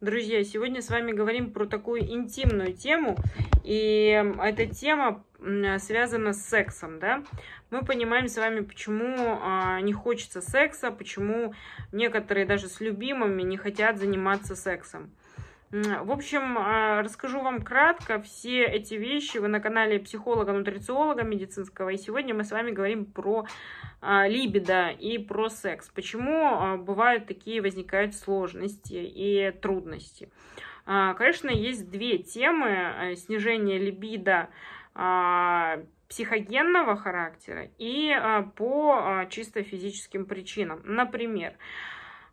Друзья, сегодня с вами говорим про такую интимную тему, и эта тема связана с сексом, да. Мы понимаем с вами, почему а, не хочется секса, почему некоторые даже с любимыми не хотят заниматься сексом. В общем, а, расскажу вам кратко все эти вещи. Вы на канале психолога-нутрициолога медицинского. И сегодня мы с вами говорим про а, либидо и про секс. Почему а, бывают такие, возникают сложности и трудности. Конечно, есть две темы. Э, снижение либидо психогенного характера и по чисто физическим причинам. Например,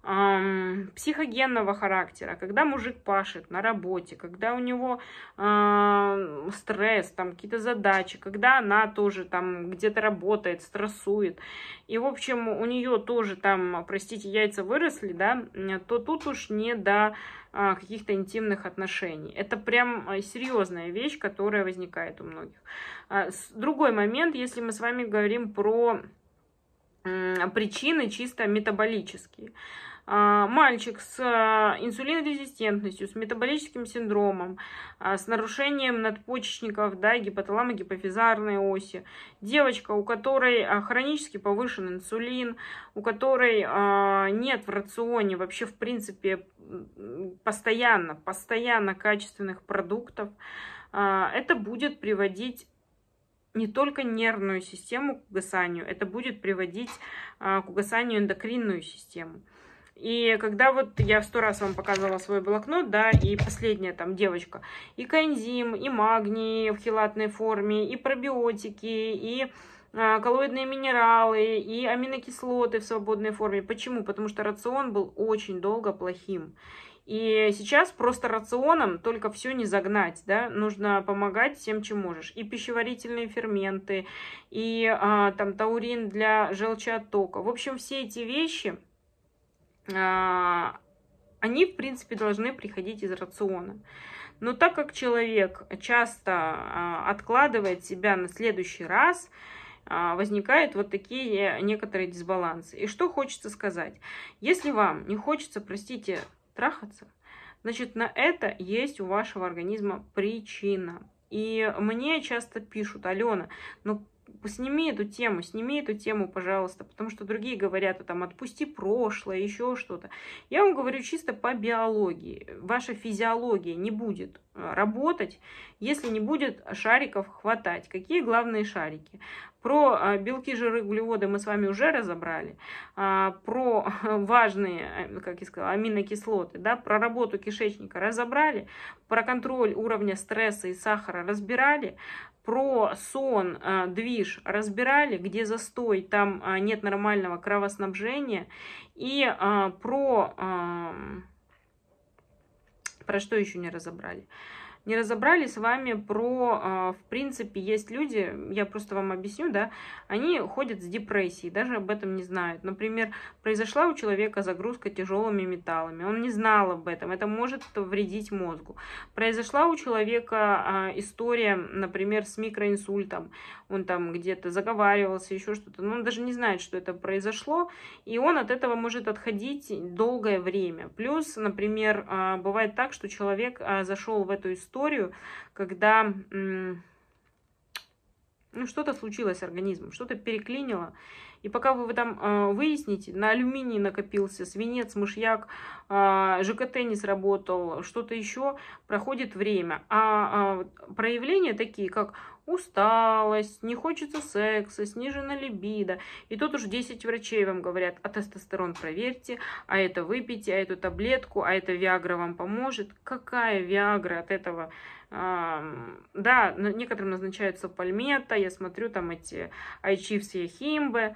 эм, психогенного характера, когда мужик пашет на работе, когда у него э, стресс, там какие-то задачи, когда она тоже там где-то работает, стрессует, и в общем у нее тоже там, простите, яйца выросли, да, то тут уж не до а, каких-то интимных отношений. Это прям а, серьезная вещь, которая возникает у многих. А, другой момент, если мы с вами говорим про причины чисто метаболические. А, мальчик с э, инсулинорезистентностью, с метаболическим синдромом, а, с нарушением надпочечников, да, гипоталамо гипофизарной оси, девочка, у которой а, хронически повышен инсулин, у которой нет в рационе вообще в принципе постоянно, постоянно качественных продуктов, это будет приводить не только нервную систему к угасанию, это будет приводить к угасанию эндокринную систему. И когда вот я сто раз вам показывала свой блокнот, да, и последняя там девочка, и коэнзим, и магний в хелатной форме, и пробиотики, и а, коллоидные минералы и аминокислоты в свободной форме. Почему? Потому что рацион был очень долго плохим. И сейчас просто рационом только все не загнать, да, нужно помогать всем, чем можешь. И пищеварительные ферменты, и а, там таурин для желчеоттока. В общем, все эти вещи а, они, в принципе, должны приходить из рациона. Но так как человек часто а, откладывает себя на следующий раз, а, возникают вот такие некоторые дисбалансы. И что хочется сказать? Если вам не хочется, простите, трахаться, значит, на это есть у вашего организма причина. И мне часто пишут, Алена, ну сними эту тему, сними эту тему, пожалуйста, потому что другие говорят, а там, отпусти прошлое, еще что-то. Я вам говорю чисто по биологии. Ваша физиология не будет э, работать, если не будет шариков хватать. Какие главные шарики? Про э, белки, жиры, углеводы мы с вами уже разобрали. А, про важные, э, как я сказала, аминокислоты, да, про работу кишечника разобрали. Про контроль уровня стресса и сахара разбирали про сон, а, движ разбирали, где застой, там а, нет нормального кровоснабжения. И а, про... Про что еще не разобрали? не разобрали с вами про, а, в принципе, есть люди, я просто вам объясню, да, они ходят с депрессией, даже об этом не знают. Например, произошла у человека загрузка тяжелыми металлами, он не знал об этом, это может вредить мозгу. Произошла у человека а, история, например, с микроинсультом, он там где-то заговаривался, еще что-то, но он даже не знает, что это произошло, и он от этого может отходить долгое время. Плюс, например, а, бывает так, что человек зашел в эту историю, историю, когда ну, что-то случилось с организмом, что-то переклинило, и пока вы там э, выясните, на алюминии накопился, свинец, мышьяк, э, ЖКТ не сработал, что-то еще, проходит время. А э, проявления такие, как усталость, не хочется секса, снижена либидо. И тут уж 10 врачей вам говорят, а тестостерон проверьте, а это выпейте, а эту таблетку, а это Виагра вам поможет. Какая Виагра от этого? Да, некоторым назначается пальмета, я смотрю там эти айчи все химбы,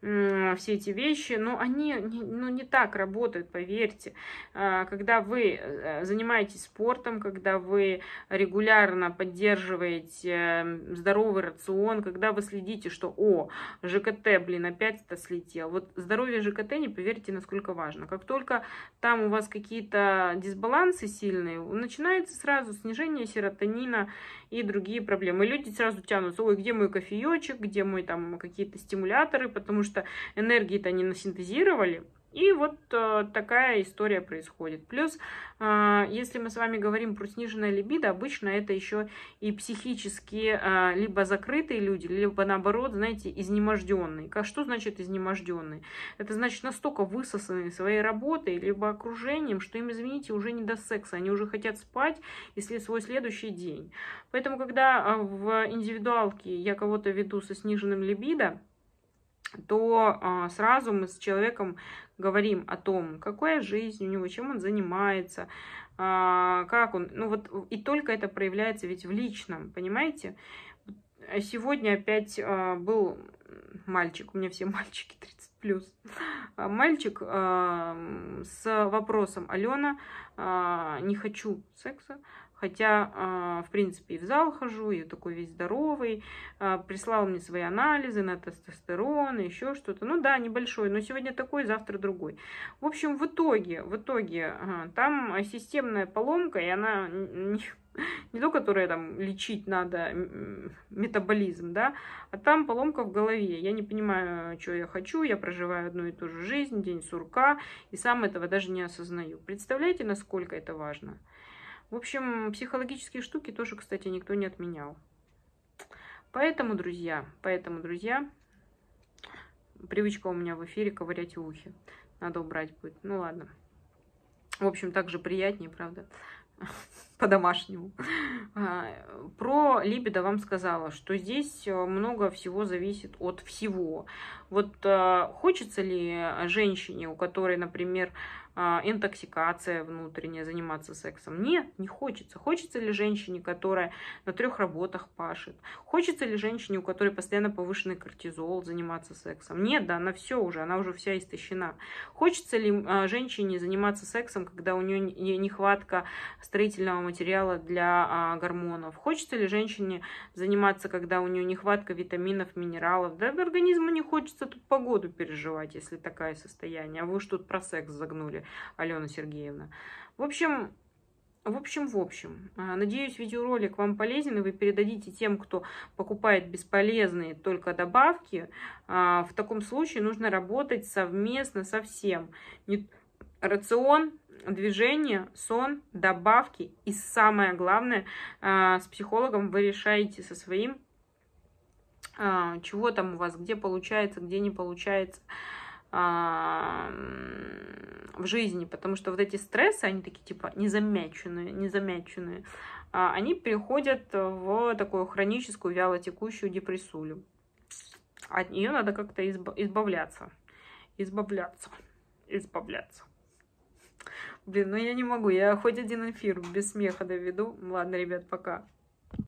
все эти вещи, но они ну, не так работают, поверьте. А, когда вы э, занимаетесь спортом, когда вы регулярно поддерживаете здоровый рацион, когда вы следите, что «О, ЖКТ, блин, опять это слетел». Вот здоровье ЖКТ, не поверите, насколько важно. Как только там у вас какие-то дисбалансы сильные, начинается сразу снижение серотонина и другие проблемы. И люди сразу тянутся «Ой, где мой кофеечек, где мой там какие-то стимуляторы», потому что что энергии-то они насинтезировали, и вот э, такая история происходит. Плюс, э, если мы с вами говорим про сниженное либидо, обычно это еще и психически э, либо закрытые люди, либо наоборот, знаете, изнеможденные. Как, что значит изнеможденные? Это значит настолько высосанные своей работой, либо окружением, что им, извините, уже не до секса. Они уже хотят спать если свой следующий день. Поэтому, когда э, в индивидуалке я кого-то веду со сниженным либидо, то а, сразу мы с человеком говорим о том, какая жизнь у него, чем он занимается, а, как он, ну вот, и только это проявляется ведь в личном, понимаете? Сегодня опять а, был мальчик, у меня все мальчики 30 плюс, мальчик с вопросом, Алена, не хочу секса, Хотя, а, в принципе, и в зал хожу, я такой весь здоровый. А, прислал мне свои анализы на тестостерон, еще что-то. Ну да, небольшой, но сегодня такой, завтра другой. В общем, в итоге, в итоге а, там системная поломка, и она не, не то, которая там лечить надо метаболизм, да, а там поломка в голове. Я не понимаю, что я хочу, я проживаю одну и ту же жизнь, день сурка, и сам этого даже не осознаю. Представляете, насколько это важно? В общем, психологические штуки тоже, кстати, никто не отменял. Поэтому, друзья, поэтому, друзья, привычка у меня в эфире ковырять ухи. Надо убрать будет. Ну ладно. В общем, также приятнее, правда? По-домашнему. А, про либидо вам сказала, что здесь э, много всего зависит от всего. Вот э, хочется ли женщине, у которой, например, а, интоксикация внутренняя, заниматься сексом. Нет, не хочется. Хочется ли женщине, которая на трех работах пашет? Хочется ли женщине, у которой постоянно повышенный кортизол, заниматься сексом? Нет, да, она все уже, она уже вся истощена. Хочется ли а, женщине заниматься сексом, когда у нее нехватка строительного материала для а, гормонов? Хочется ли женщине заниматься, когда у нее нехватка витаминов, минералов? Да, организму не хочется тут погоду переживать, если такое состояние. А вы уж тут про секс загнули. Алена Сергеевна. В общем, в общем, в общем, а, надеюсь, видеоролик вам полезен, и вы передадите тем, кто покупает бесполезные только добавки. А, в таком случае нужно работать совместно со всем. Рацион, движение, сон, добавки и самое главное, а, с психологом вы решаете со своим, чего там у вас, где получается, где не получается в жизни, потому что вот эти стрессы, они такие типа незамеченные, незамеченные, а, они переходят в такую хроническую вялотекущую депрессулю. От нее надо как-то избавляться. Избавляться. Избавляться. Блин, ну я не могу, я хоть один эфир без смеха доведу. Ладно, ребят, пока.